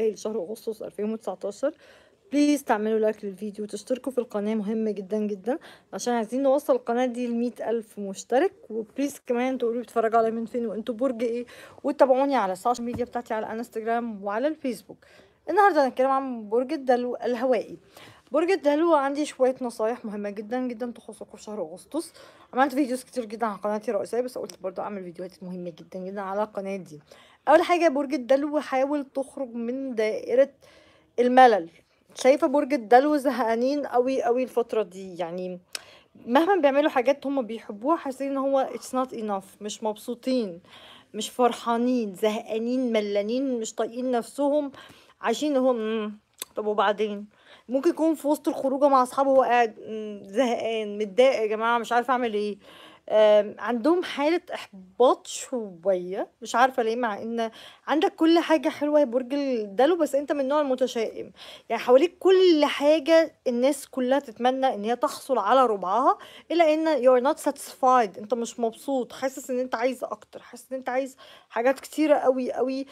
لشهر اغسطس 2019 بليز تعملوا لايك للفيديو وتشتركوا في القناه مهمه جدا جدا عشان عايزين نوصل القناه دي ل ألف مشترك وبليز كمان تقولوا بتتفرجوا عليا من فين وانتوا برج ايه وتابعوني على السوشيال ميديا بتاعتي على انستجرام وعلى الفيسبوك النهارده هنتكلم عن برج الدلو الهوائي برج الدلو عندي شويه نصايح مهمه جدا جدا تخصكم في شهر اغسطس عملت فيديوز كتير جدا على قناتي الرئيسيه بس قلت برضو اعمل فيديوهات مهمه جدا جدا على القناه دي اول حاجه برج الدلو حاول تخرج من دائره الملل شايفه برج الدلو زهقانين قوي قوي الفتره دي يعني مهما بيعملوا حاجات هم بيحبوها حاسين ان هو اتس نوت انف مش مبسوطين مش فرحانين زهقانين ملانين مش طايقين نفسهم عايشين هم طب وبعدين ممكن يكون في وسط الخروجه مع اصحابه هو قاعد زهقان متضايق يا جماعه مش عارف اعمل ايه عندهم حالة إحباط شوية مش عارفة ليه مع إن عندك كل حاجة حلوة يا برج الدلو بس أنت من النوع المتشائم يعني حواليك كل حاجة الناس كلها تتمنى إن هي تحصل على ربعها إلا إن are not satisfied أنت مش مبسوط حاسس إن أنت عايز أكتر حاسس إن أنت عايز حاجات كتيرة قوي قوي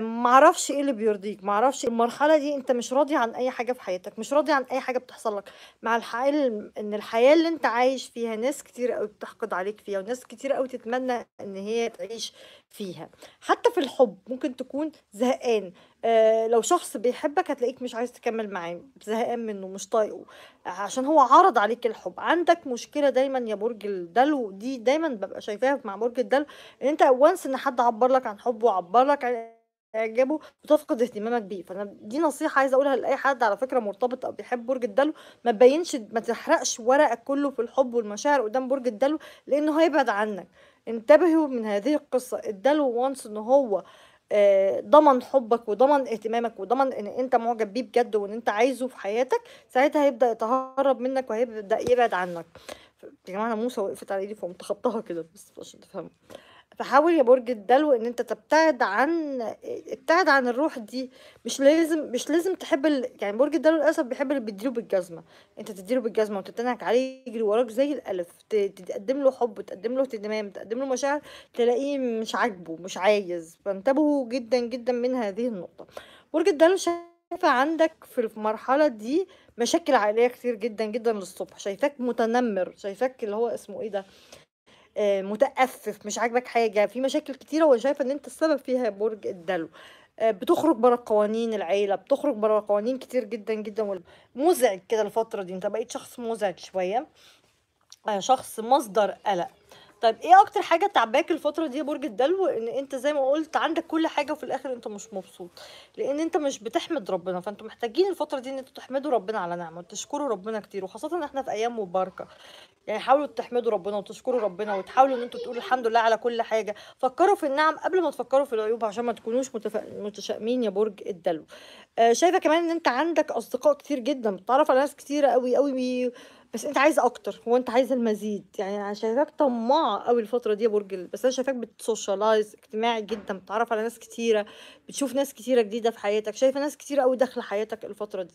معرفش ايه اللي بيرضيك معرفش المرحله دي انت مش راضي عن اي حاجه في حياتك مش راضي عن اي حاجه بتحصل لك مع الحقيقه ان الحياه اللي انت عايش فيها ناس كتير قوي بتحقد عليك فيها وناس كتير قوي تتمنى ان هي تعيش فيها حتى في الحب ممكن تكون زهقان آه لو شخص بيحبك هتلاقيك مش عايز تكمل معاه زهقان منه مش طايقه عشان هو عرض عليك الحب عندك مشكله دايما يا برج الدلو دي دايما ببقى شايفاها مع برج الدلو ان انت وانس ان حد عبر لك عن حبه وعبر لك عن هيعجبه وتفقد اهتمامك بيه فانا دي نصيحه عايزه اقولها لاي حد على فكره مرتبط او بيحب برج الدلو ما تبينش ما تحرقش ورقك كله في الحب والمشاعر قدام برج الدلو لانه هيبعد عنك انتبهوا من هذه القصه الدلو وانس ان هو آه، ضمن حبك وضمن اهتمامك وضمن ان انت معجب بيه بجد وان انت عايزه في حياتك ساعتها هيبدا يتهرب منك وهيبدا يبعد عنك يا جماعه انا موسى وقفت على ايدي فقمت خبطها كده بس عشان تفهموا فحاول يا برج الدلو ان انت تبتعد عن ابتعد عن الروح دي مش لازم مش لازم تحب ال... يعني برج الدلو للاسف بيحب اللي بيديله بالجزمه انت تديله بالجزمه وتتنك عليه يجري وراك زي الالف تقدم له حب تقدم له اهتمام تقدم له مشاعر تلاقيه مش عاجبه مش عايز فانتبهوا جدا جدا من هذه النقطه برج الدلو شايفه عندك في المرحله دي مشاكل عائليه كتير جدا جدا للصبح شايفاك متنمر شايفاك اللي هو اسمه ايه ده آه آه، متأفف مش عاجبك حاجة في مشاكل كتيرة وشايفة ان انت السبب فيها برج الدلو آه، بتخرج برا قوانين العيلة بتخرج برا قوانين كتير جدا جدا مزعج كده الفترة دي انت بقيت شخص مزعج شوية آه، شخص مصدر قلق طيب ايه اكتر حاجه تعباك الفتره دي يا برج الدلو ان انت زي ما قلت عندك كل حاجه وفي الاخر انت مش مبسوط لان انت مش بتحمد ربنا فانتوا محتاجين الفتره دي ان انتوا تحمدوا ربنا على نعمه وتشكروا ربنا كتير وخاصه ان احنا في ايام مباركه يعني حاولوا تحمدوا ربنا وتشكروا ربنا وتحاولوا ان انتوا تقولوا الحمد لله على كل حاجه فكروا في النعم قبل ما تفكروا في العيوب عشان ما تكونوش متف... متشائمين يا برج الدلو آه شايفه كمان ان انت عندك اصدقاء كتير جدا بتتعرف على ناس كتيره قوي قوي بس انت عايز اكتر هو انت عايز المزيد يعني انا شايفاك طماعه قوي الفتره دي يا برج بس انا شايفاك بتسوشيالايز اجتماعي جدا بتتعرف على ناس كتيره بتشوف ناس كتيره جديده في حياتك شايفه ناس كتيره قوي داخله حياتك الفتره دي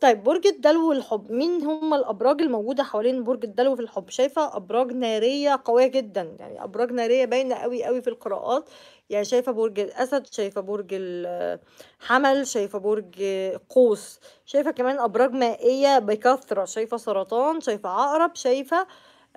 طيب برج الدلو والحب مين هم الابراج الموجوده حوالين برج الدلو في الحب شايفه ابراج ناريه قويه جدا يعني ابراج ناريه باينه قوي قوي في القراءات يعني شايفه برج الاسد شايفه برج الحمل شايفه برج قوس شايفه كمان ابراج مائيه بكثره شايفه سرطان شايفه عقرب شايفه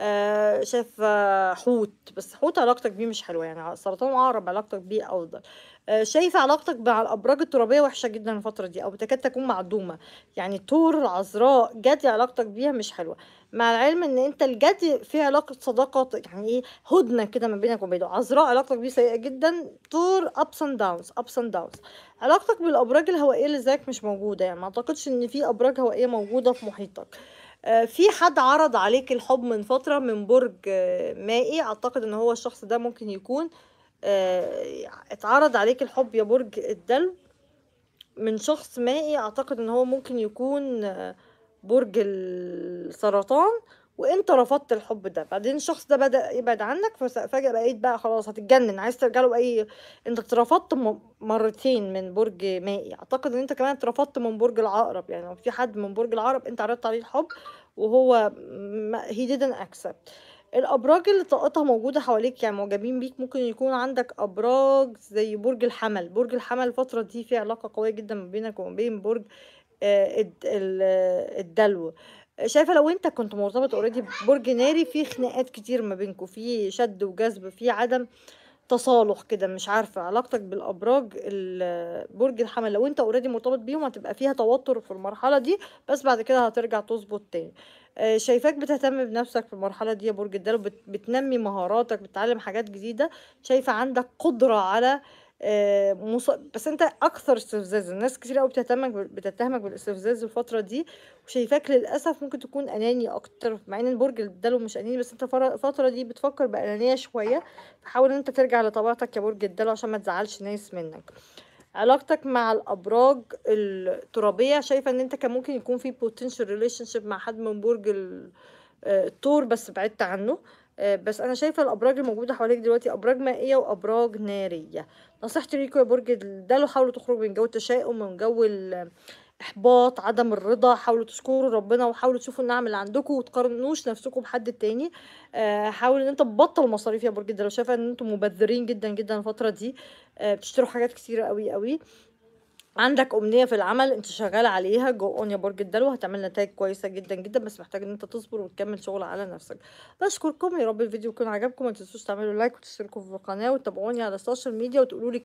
آه شايفه حوت بس حوت علاقتك بيه مش حلوه يعني سرطان وعقرب علاقتك بيه افضل آه، شايفه علاقتك مع الابراج الترابيه وحشه جدا الفتره دي او بتكاد تكون معدومه يعني تور العذراء جدي علاقتك بيها مش حلوه مع العلم ان انت الجدي في علاقه صداقه يعني ايه هدنه كده ما بينك وبينه عذراء علاقتك بيه سيئه جدا تور ابس اند داونز ابس اند داونز علاقتك بالابراج الهوائيه اللي زيك مش موجوده يعني ما اعتقدش ان في ابراج هوائيه موجوده في محيطك آه، في حد عرض عليك الحب من فتره من برج آه، مائي اعتقد ان هو الشخص ده ممكن يكون آه آه، اتعرض عليك الحب يا برج الدلو من شخص مائي إيه اعتقد ان هو ممكن يكون آه، برج السرطان وانت رفضت الحب ده بعدين الشخص ده بدا يبعد عنك فجاه بقيت بقى خلاص هتتجنن عايز ترجع له اي انت اترفضت مرتين من برج مائي إيه. اعتقد ان انت كمان اترفضت من برج العقرب يعني لو في حد من برج العقرب انت عرضت عليه الحب وهو هي didn't accept الابراج اللي طاقتها موجوده حواليك يعني معجبين بيك ممكن يكون عندك ابراج زي برج الحمل برج الحمل الفتره دي في علاقه قويه جدا ما بينك وما بين برج آه، الدلو شايفه لو انت كنت مرتبط اوريدي ببرج ناري في خناقات كتير ما بينكم في شد وجذب في عدم آه تصالح كده مش عارفه علاقتك بالابراج برج الحمل لو انت اوريدي مرتبط بيهم هتبقى فيها توتر في المرحله دي بس بعد كده هترجع تظبط تاني آه، شايفاك بتهتم بنفسك في المرحله دي يا برج الدلو بتنمي مهاراتك بتتعلم حاجات جديده شايفه عندك قدره على آه، مص... بس انت اكثر استفزاز الناس كتير قوي بتهتمك بتتهمك بالاستفزاز الفتره دي وشايفاك للاسف ممكن تكون اناني اكتر مع ان برج الدلو مش اناني بس انت الفتره دي بتفكر بانانيه شويه فحاول ان انت ترجع لطبيعتك يا برج الدلو عشان ما تزعلش ناس منك علاقتك مع الابراج الترابيه شايفه ان انت كان ممكن يكون في بوتنشال ريليشن شيب مع حد من برج الثور آه، بس بعدت عنه آه، بس انا شايفه الابراج الموجوده حواليك دلوقتي ابراج مائيه وابراج ناريه نصيحتي ليكم يا برج ده لو حاولوا تخرجوا من جو التشاؤم ومن جو احباط عدم الرضا حاولوا تشكروا ربنا وحاولوا تشوفوا النعم اللي عندكم وتقارنوش نفسكم بحد تاني آه، حاولوا ان انت تبطل مصاريف يا برج ده لو شايفه ان انتم مبذرين جدا جدا الفتره دي آه، بتشتروا حاجات كتيره قوي قوي عندك امنيه في العمل انت شغال عليها جو اون يا برج الدلو هتعمل نتائج كويسه جدا جدا بس محتاج ان انت تصبر وتكمل شغل على نفسك بشكركم يا رب الفيديو يكون عجبكم ما تنسوش تعملوا لايك وتشتركوا في القناه وتتابعوني على السوشيال ميديا وتقولوا لي